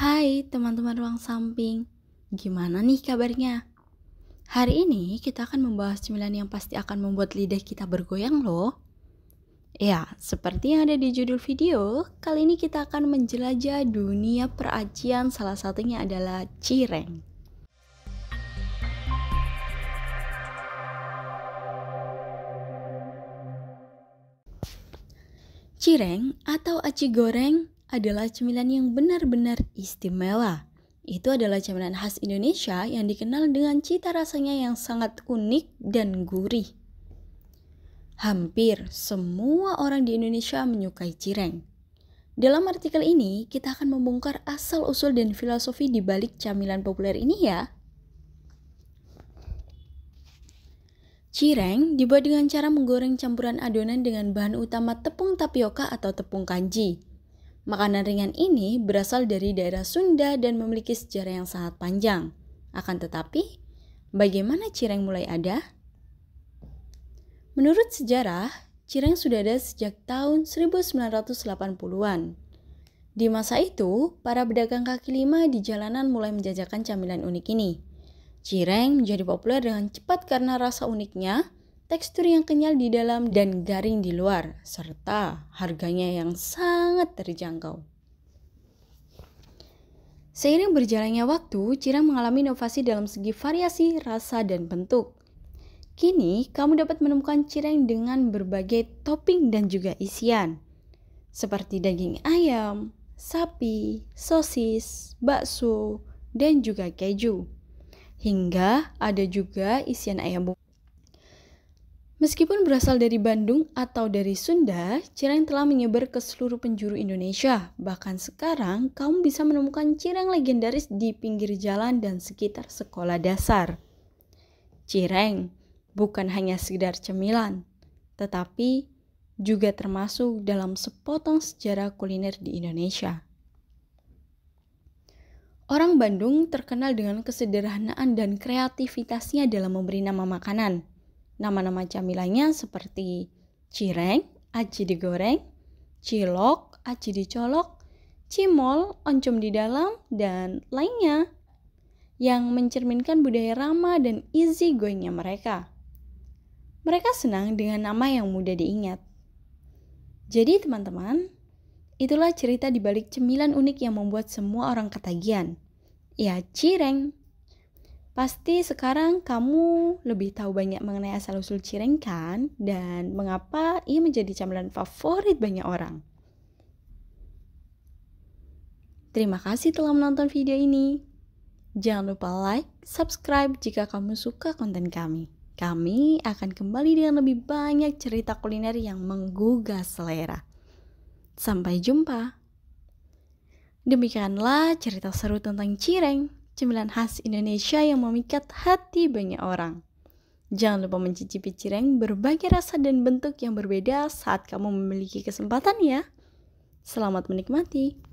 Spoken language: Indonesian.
Hai teman-teman ruang samping, gimana nih kabarnya? Hari ini kita akan membahas cemilan yang pasti akan membuat lidah kita bergoyang loh. Ya, seperti yang ada di judul video, kali ini kita akan menjelajah dunia peracian salah satunya adalah cireng. Cireng atau aci goreng adalah cemilan yang benar-benar istimewa. Itu adalah cemilan khas Indonesia yang dikenal dengan cita rasanya yang sangat unik dan gurih. Hampir semua orang di Indonesia menyukai cireng. Dalam artikel ini, kita akan membongkar asal-usul dan filosofi di balik camilan populer ini ya. Cireng dibuat dengan cara menggoreng campuran adonan dengan bahan utama tepung tapioka atau tepung kanji. Makanan ringan ini berasal dari daerah Sunda dan memiliki sejarah yang sangat panjang. Akan tetapi, bagaimana cireng mulai ada? Menurut sejarah, cireng sudah ada sejak tahun 1980-an. Di masa itu, para pedagang kaki lima di jalanan mulai menjajakan camilan unik ini. Cireng menjadi populer dengan cepat karena rasa uniknya, tekstur yang kenyal di dalam dan garing di luar, serta harganya yang sangat sangat terjangkau. Seiring berjalannya waktu, Cirang mengalami inovasi dalam segi variasi, rasa, dan bentuk. Kini, kamu dapat menemukan cireng dengan berbagai topping dan juga isian, seperti daging ayam, sapi, sosis, bakso, dan juga keju. Hingga ada juga isian ayam Meskipun berasal dari Bandung atau dari Sunda, cireng telah menyebar ke seluruh penjuru Indonesia. Bahkan sekarang, kamu bisa menemukan cireng legendaris di pinggir jalan dan sekitar sekolah dasar. Cireng bukan hanya sekedar cemilan, tetapi juga termasuk dalam sepotong sejarah kuliner di Indonesia. Orang Bandung terkenal dengan kesederhanaan dan kreativitasnya dalam memberi nama makanan – Nama-nama camilannya seperti cireng, aci digoreng, cilok, aci dicolok, cimol, oncom di dalam, dan lainnya yang mencerminkan budaya ramah dan easy goingnya mereka. Mereka senang dengan nama yang mudah diingat. Jadi teman-teman, itulah cerita di balik cemilan unik yang membuat semua orang ketagihan. Ya, cireng. Pasti sekarang kamu lebih tahu banyak mengenai asal-usul cireng kan? Dan mengapa ia menjadi camilan favorit banyak orang? Terima kasih telah menonton video ini. Jangan lupa like, subscribe jika kamu suka konten kami. Kami akan kembali dengan lebih banyak cerita kuliner yang menggugah selera. Sampai jumpa. Demikianlah cerita seru tentang cireng cemilan khas Indonesia yang memikat hati banyak orang. Jangan lupa mencicipi cireng berbagai rasa dan bentuk yang berbeda saat kamu memiliki kesempatan ya. Selamat menikmati.